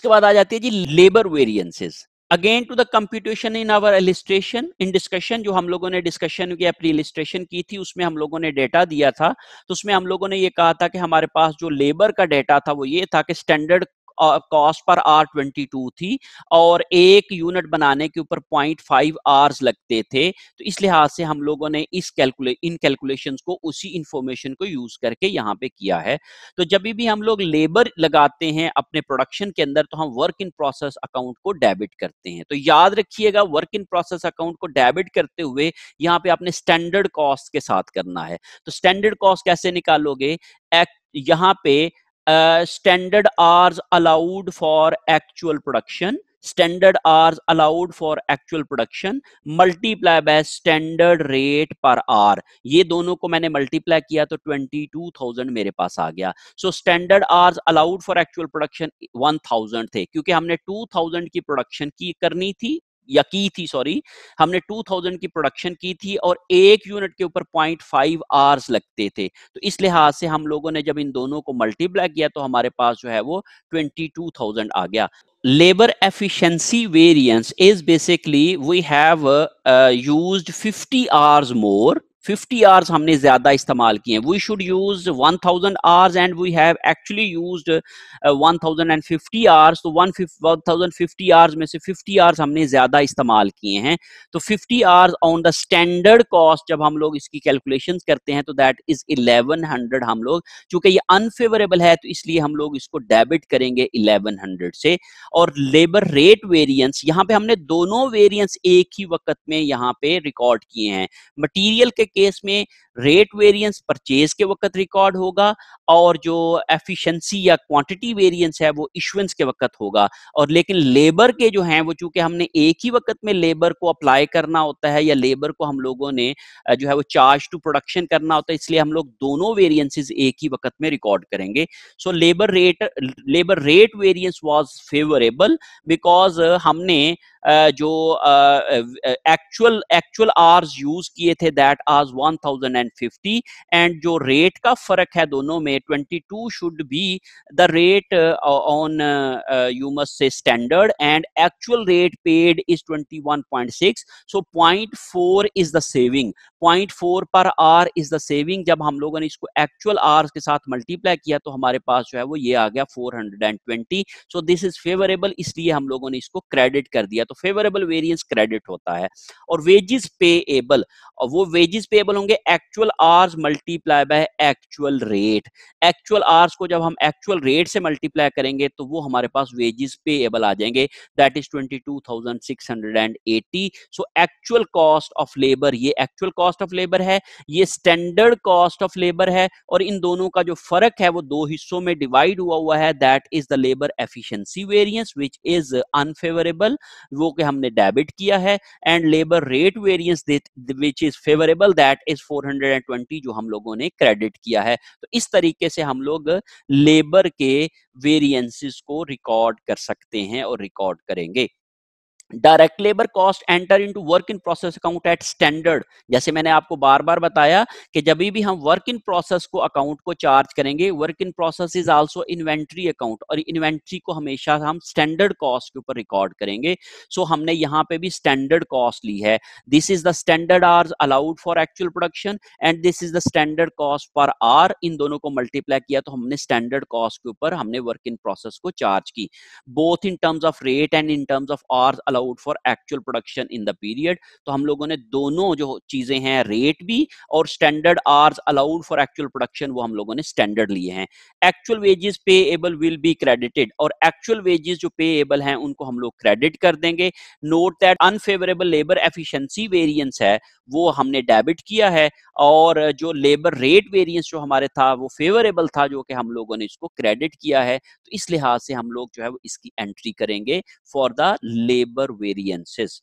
इसके बाद आ जाती है जी labour variances again to the computation in our illustration in discussion जो हम लोगों ने डिस्कशन की अपनी इलिस्ट्रेशन की थी उसमें हम लोगों ने डेटा दिया था तो उसमें हम लोगों ने ये कहा था कि हमारे पास जो लेबर का डेटा था वो ये था कि standard cost per hour twenty two थी और एक यूनिट बनाने के ऊपर पॉइंट फाइव आवर्स लगते थे तो इस लिहाज से हम लोगों ने इस कैलकुले इन कैलकुलेशन को उसी इंफॉर्मेशन को यूज करके यहाँ पे किया है तो जब भी हम लोग लेबर लगाते हैं अपने प्रोडक्शन के अंदर तो हम वर्क इन प्रोसेस अकाउंट को डेबिट करते हैं तो याद रखिएगा वर्क इन प्रोसेस अकाउंट को डेबिट करते हुए यहाँ पे आपने स्टैंडर्ड कॉस्ट के साथ करना है तो स्टैंडर्ड कॉस्ट कैसे निकालोगे यहाँ पे standard hours allowed for actual production standard hours allowed for actual production multiply by standard rate per hour ये दोनों को मैंने मल्टीप्लाई किया तो 22,000 मेरे पास आ गया so standard hours allowed for actual production 1,000 थे क्योंकि हमने 2,000 की प्रोडक्शन की करनी थी या की थी सॉरी हमने 2000 की प्रोडक्शन की थी और एक यूनिट के ऊपर 0.5 आवर्स लगते थे तो इस लिहाज से हम लोगों ने जब इन दोनों को मल्टीप्लाई किया तो हमारे पास जो है वो 22,000 आ गया labour efficiency variance is basically we have used 50 hours more 50 hours हमने ज्यादा इस्तेमाल किए हैं we should use 1000 thousand hours and we have actually use 1050 thousand hours तो 1050 आवर्स में से 50 आवर्स हमने ज्यादा इस्तेमाल किए हैं तो 50 hours on the standard cost जब हम लोग इसकी कैलकुलेशन करते हैं तो दैट इज 1100 हम लोग चूंकि ये अनफेवरेबल है तो इसलिए हम लोग इसको डेबिट करेंगे 1100 से और लेबर रेट वेरियंस यहाँ पे हमने दोनों वेरियंस एक ही वक्त में यहाँ पे रिकॉर्ड किए हैं मटीरियल के केस में रेट वेरिएंस परचेज के वक्त रिकॉर्ड होगा और जो एफिशिएंसी या क्वांटिटी वेरिएंस है वो इशुएंस के वक्त होगा और लेकिन लेबर के जो हैं वो चूंकि हमने एक ही वक्त में लेबर को अप्लाई करना होता है या लेबर को हम लोगों ने जो है वो चार्ज टू प्रोडक्शन करना होता है इसलिए हम लोग दोनों वेरियंसिस एक ही वक्त में रिकॉर्ड करेंगे so labour rate labour rate variance was favourable because हमने जो एक्चुअल एक्चुअल आवर्स यूज किए थे दैट आर was 1050 and जो rate का फर्क है दोनों में 22 should be the rate uh, on uh, you must say standard and actual rate paid is 21.6 so 0.4 is the saving 0.4 per hour is the saving जब हम लोगों ने इसको actual hours के साथ multiply किया तो हमारे पास जो है वो ये आ गया 420 so this is favorable इसलिए हम लोगों ने इसको credit कर दिया तो favorable variance credit होता है और wages payable और वो wages पेएबल होंगे actual hours multiply by actual rate actual hours को जब हम एक्चुअल रेट से मल्टीप्लाई करेंगे तो वो हमारे पास वेजेस पेएबल आ जाएंगे that is 22,680 so actual cost of labour ये एक्चुअल कॉस्ट ऑफ लेबर है ये स्टैंडर्ड कॉस्ट ऑफ लेबर है और इन दोनों का जो फर्क है वो दो हिस्सों में डिवाइड हुआ हुआ है that is the labour efficiency variance which is unfavourable वो के हमने डेबिट किया है and labour rate variance which is favourable that is 420 जो हम लोगों ने क्रेडिट किया है तो इस तरीके से हम लोग लेबर के वेरिएंसेस को रिकॉर्ड कर सकते हैं और रिकॉर्ड करेंगे direct labour cost enter into work in process account at standard जैसे मैंने आपको बार बार बताया कि जब भी हम वर्क इन प्रोसेस को अकाउंट को चार्ज करेंगे work in process is also inventory account और इन्वेंट्री को हमेशा हम स्टैंडर्ड कॉस्ट के ऊपर रिकॉर्ड करेंगे सो so, हमने यहाँ पे भी स्टैंडर्ड कॉस्ट ली है this is the standard hours allowed for actual production and this is the standard cost per hour इन दोनों को मल्टीप्लाई किया तो हमने स्टैंडर्ड कॉस्ट के ऊपर हमने वर्क इन प्रोसेस को चार्ज की both in terms of rate and in terms of allowed out for actual production in the period तो हम लोगों ने दोनों जो चीजें हैं रेट भी और standard hours allowed for actual production वो हम लोगों ने स्टैंडर्ड लिए हैं actual wages payable will be credited और एक्चुअल वेजेस जो पे एबल है उनको हम लोग क्रेडिट कर देंगे note that unfavourable labour efficiency variance है वो हमने डेबिट किया है और जो लेबर रेट वेरियंस जो हमारे था वो फेवरेबल था जो कि हम लोगों ने इसको क्रेडिट किया है तो इस लिहाज से हम लोग जो है वो इसकी एंट्री करेंगे फॉर द लेबर variances.